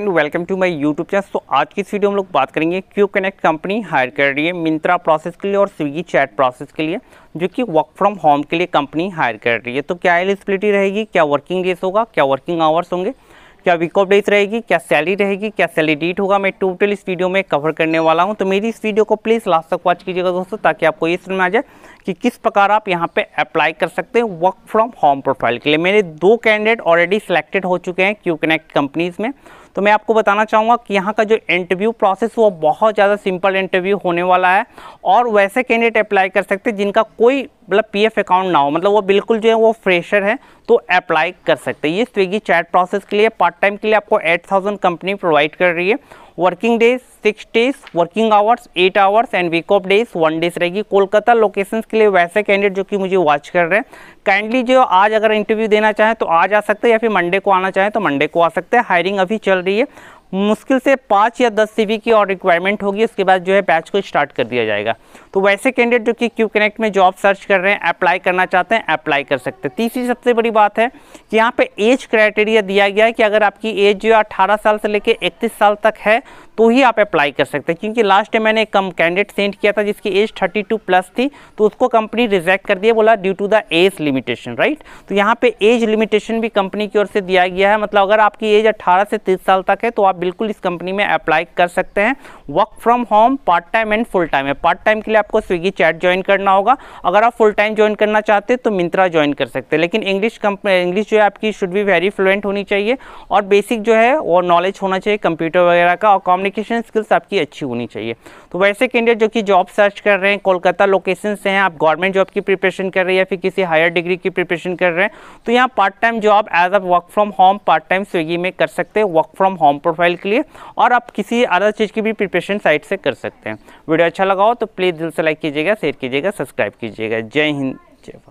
and welcome to my YouTube channel तो आज की इस वीडियो हम लोग बात करेंगे क्यू कनेक्ट कंपनी हायर कर रही है मिंत्रा प्रोसेस के लिए और स्विगी चैट प्रोसेस के लिए जो कि वर्क फ्रॉम होम के लिए कंपनी हायर कर रही है तो क्या एलिजिबिलिटी रहेगी क्या वर्किंग डेज होगा क्या वर्किंग आवर्स होंगे क्या वीक ऑफ डेज रहेगी क्या सैलरी रहेगी क्या सैलरी डेट होगा मैं टोटल इस वीडियो में कवर करने वाला हूँ तो मेरी इस वीडियो को प्लीज़ लास्ट तक वॉच कीजिएगा दोस्तों ताकि आपको ये समझ में आ जाए कि किस प्रकार आप यहाँ पे अप्लाई कर सकते हैं वर्क फ्रॉम होम प्रोफाइल के लिए मेरे दो कैंडिडेट ऑलरेडी सिलेक्टेड हो चुके हैं क्यू कनेक्ट कंपनीज़ में तो मैं आपको बताना चाहूँगा कि यहाँ का जो इंटरव्यू प्रोसेस वो बहुत ज़्यादा सिंपल इंटरव्यू होने वाला है और वैसे कैंडिडेट अप्लाई कर सकते हैं जिनका कोई मतलब पीएफ अकाउंट ना हो मतलब वो बिल्कुल जो है वो फ्रेशर है तो अप्लाई कर सकते हैं ये स्विगी चैट प्रोसेस के लिए पार्ट टाइम के लिए आपको एट थाउजेंड कंपनी प्रोवाइड कर रही है working days six days working hours eight hours and week off days one days रहेगी कोलकाता लोकेशंस के लिए वैसे कैंडिडेट जो कि मुझे वॉच कर रहे हैं काइंडली जो आज अगर इंटरव्यू देना चाहें तो आज आ सकते हैं या फिर मंडे को आना चाहें तो मंडे को आ सकते हैं हायरिंग अभी चल रही है मुश्किल से पाँच या दस सी की और रिक्वायरमेंट होगी उसके बाद जो है बैच को स्टार्ट कर दिया जाएगा तो वैसे कैंडिडेट जो कि क्यू कनेक्ट में जॉब सर्च कर रहे हैं अप्लाई करना चाहते हैं अप्लाई कर सकते हैं तीसरी सबसे बड़ी बात है कि यहाँ पे एज क्राइटेरिया दिया गया है कि अगर आपकी एज जो है अट्ठारह साल से लेकर इकतीस साल तक है तो ही आप अप्लाई कर सकते हैं क्योंकि लास्ट टाइम मैंने कम कैंडिडेट सेंड किया था जिसकी एज 32 प्लस थी तो उसको कंपनी रिजेक्ट कर दिया बोला due to the age limitation right तो यहाँ पे एज लिमिटेशन भी कंपनी की ओर से दिया गया है मतलब अगर आपकी एज 18 से 30 साल तक है तो आप बिल्कुल इस कंपनी में अप्लाई कर सकते हैं work from home part time and full time है पार्ट टाइम के लिए आपको स्विगी चैट ज्वाइन करना होगा अगर आप फुल टाइम ज्वाइन करना चाहते तो मिंत्रा ज्वाइन कर सकते हैं लेकिन इंग्लिश इंग्लिश जो है आपकी शुड भी वेरी फ्लुएंट होनी चाहिए और बेसिक जो है वो नॉलेज होना चाहिए कंप्यूटर वगैरह का और कॉम्युनिक कम्युनिकेशन स्किल्स आपकी अच्छी होनी चाहिए तो वैसे कैंडिडेट जो कि जॉब सर्च कर रहे हैं कोलकाता लोकेशन से हैं आप गवर्नमेंट जॉब की प्रिपरेशन कर रहे हैं या फिर किसी हायर डिग्री की प्रिपरेशन कर रहे हैं तो यहाँ part time job as a work from home part time Swiggy में कर सकते हैं वर्क फ्रॉम होम प्रोफाइल के लिए और आप किसी अदर चीज़ की भी प्रिपरेशन साइट से कर सकते हैं वीडियो अच्छा लगा हो तो प्लीज़ दिल से लाइक कीजिएगा शेयर कीजिएगा सब्सक्राइब कीजिएगा जय हिंद जय भारत